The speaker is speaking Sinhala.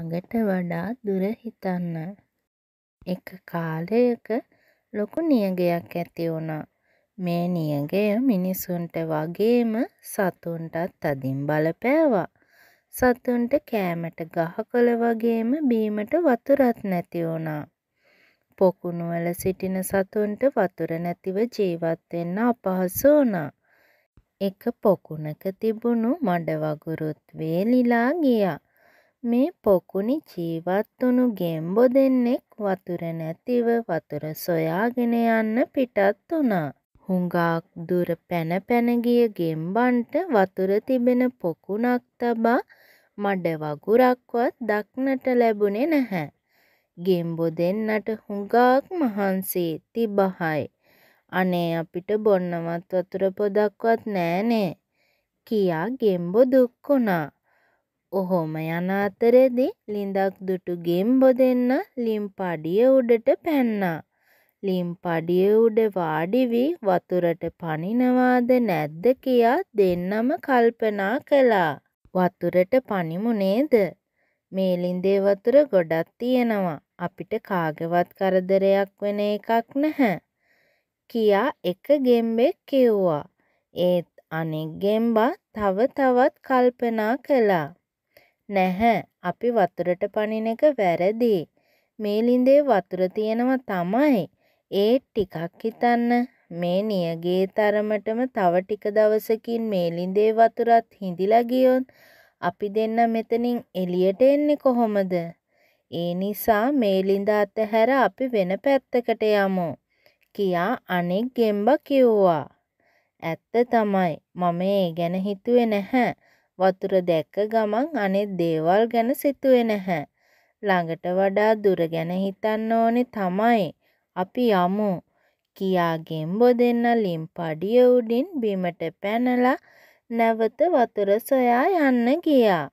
මඟට වඩා දුර හිතන්න. එක කාලයක ලොකු නියඟයක් ඇති වුණා. මේ නියඟය මිනිස්සුන්ට වගේම සතුන්ටත් තදින් බලපෑවා. සතුන්ට කෑමට ගහකොළ වගේම බීමට වතුරත් නැති වුණා. පොකුණු වල සිටින සතුන්ට වතුර නැතිව ජීවත් වෙන්න අපහසු වුණා. එක පොකුණක තිබුණු මඩ වගුරුත් වේලිලා ගියා. මේ පොකුණි ජීවත් වුණු ගෙම්බො දෙන්නෙක් වතුර නැතිව වතුර සොයාගෙන යන්න පිටත් වුණා. හුඟක් දුර පැන පැන ගිය ගෙම්බන්ට වතුර තිබෙන පොකුණක් තබා මඩ වගුරක්වත් දක්නට ලැබුණේ නැහැ. ගෙම්බො දෙන්නට හුඟක් මහන්සි තිබහයි. අනේ අපිට බොන්නවත් වතුර පොදක්වත් නෑනේ. කියා ගෙම්බො දුක් වුණා. ඔහොම යන අතරෙදි ලිඳක් දුටුගෙන් බොදෙන්න ලිම්පඩිය උඩට පැන්නා. ලිම්පඩිය උඩ වාඩි වී වතුරට පනිනවාද නැද්ද කියා දෙන්නම කල්පනා කළා. වතුරට පනිමු නේද? මේ ලිඳේ වතුර ගොඩක් තියෙනවා. අපිට කාගවත් කරදරයක් වෙන එකක් නැහැ. කියා එක ගෙම්බෙක් කිව්වා. ඒත් අනෙක් ගෙම්බා තව තවත් කල්පනා කළා. නැහැ. අපි වතුරට පනින එක වැරදි. මේ ළිඳේ වතුර තියෙනවා තමයි. ඒත් ටිකක් හිතන්න මේ නියගේ තරමටම තව ටික දවසකින් මේ ළිඳේ වතුරත් හිඳිලා ගියොත් අපි දෙන්න මෙතනින් එළියට එන්නේ කොහොමද? ඒ නිසා මේ ළිඳ අතහැර අපි වෙන පැත්තකට යමු. කියා අනෙක් ගෙම්බා කිව්වා. ඇත්ත තමයි. මම ඒ ගැන හිතුවේ නැහැ. වතුර දැක්ක ගමන් අනෙත් දේවල් ගැන සිතුවේ නැහැ. ළඟට වඩා දුර ගැන හිතන්න ඕනේ තමයි. අපි යමු. කියාගෙන් බොදෙන්න ලිම් පඩිය උඩින් බිමට පැනලා නැවත වතුර සොයා යන්න ගියා.